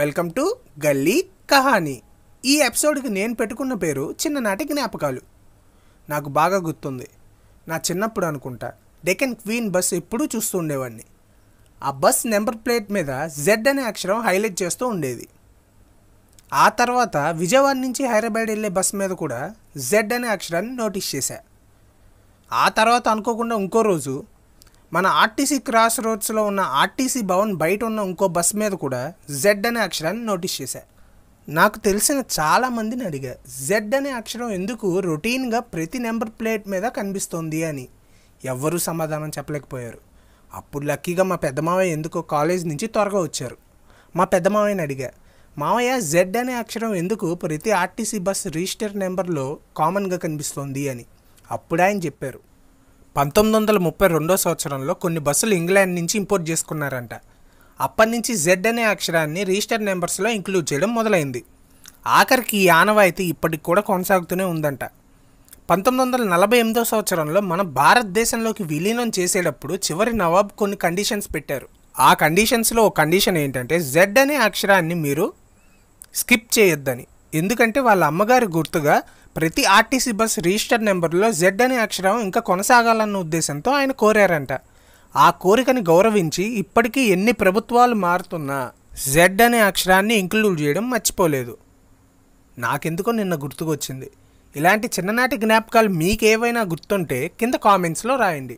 welcome to గల్లీ కహానీ ఈ ఎపిసోడ్కి నేను పెట్టుకున్న పేరు చిన్ననాటి జ్ఞాపకాలు నాకు బాగా గుర్తుంది నా చిన్నప్పుడు అనుకుంటా డెకెన్ క్వీన్ బస్ ఎప్పుడూ చూస్తూ ఉండేవాడిని ఆ బస్ నెంబర్ ప్లేట్ మీద జెడ్ అనే అక్షరం హైలైట్ చేస్తూ ఉండేది ఆ తర్వాత విజయవాడ నుంచి హైదరాబాద్ వెళ్ళే బస్ మీద కూడా జెడ్ అనే అక్షరాన్ని నోటీస్ చేశా ఆ తర్వాత అనుకోకుండా ఇంకో రోజు మన ఆర్టీసీ క్రాస్ రోడ్స్లో ఉన్న ఆర్టీసీ భవన్ బయట ఉన్న ఇంకో బస్ మీద కూడా జెడ్ అనే అక్షరాన్ని నోటీస్ చేశా నాకు తెలిసిన చాలామందిని అడిగా జెడ్ అనే అక్షరం ఎందుకు రొటీన్గా ప్రతి నెంబర్ ప్లేట్ మీద కనిపిస్తోంది అని ఎవ్వరూ సమాధానం చెప్పలేకపోయారు అప్పుడు లక్కీగా మా పెద్ద మావయ్య ఎందుకో కాలేజ్ నుంచి త్వరగా వచ్చారు మా పెద్ద మావయ్యని అడిగా మావయ్య జెడ్ అనే అక్షరం ఎందుకు ప్రతి ఆర్టీసీ బస్ రిజిస్టర్ నెంబర్లో కామన్గా కనిపిస్తోంది అని అప్పుడు ఆయన చెప్పారు పంతొమ్మిది వందల ముప్పై రెండో సంవత్సరంలో కొన్ని బస్సులు ఇంగ్లాండ్ నుంచి ఇంపోర్ట్ చేసుకున్నారంట అప్పటి నుంచి జెడ్ అనే అక్షరాన్ని రిజిస్టర్డ్ నెంబర్స్లో ఇంక్లూడ్ చేయడం మొదలైంది ఆఖరికి ఈ ఆనవాయితీ ఇప్పటికి కూడా కొనసాగుతూనే ఉందంట పంతొమ్మిది వందల నలభై ఎనిమిదో సంవత్సరంలో మన భారతదేశంలోకి విలీనం చేసేటప్పుడు చివరి నవాబ్ కొన్ని కండిషన్స్ పెట్టారు ఆ కండిషన్స్లో ఒక కండిషన్ ఏంటంటే జెడ్ అనే అక్షరాన్ని మీరు స్కిప్ చేయొద్దని ఎందుకంటే వాళ్ళ అమ్మగారి గుర్తుగా ప్రతి ఆర్టీసీ బస్ రిజిస్టర్డ్ నెంబర్లో జెడ్ అనే అక్షరం ఇంకా కొనసాగాలన్న ఉద్దేశంతో ఆయన కోరారంట ఆ కోరికని గౌరవించి ఇప్పటికీ ఎన్ని ప్రభుత్వాలు మారుతున్నా జెడ్ అనే అక్షరాన్ని ఇంక్లూడ్ చేయడం మర్చిపోలేదు నాకెందుకో నిన్న గుర్తుకొచ్చింది ఇలాంటి చిన్ననాటి జ్ఞాపకాలు మీకేవైనా గుర్తుంటే కింద కామెంట్స్లో రాయండి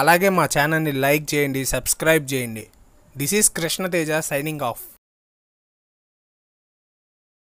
అలాగే మా ఛానల్ని లైక్ చేయండి సబ్స్క్రైబ్ చేయండి this is Krishnateja signing of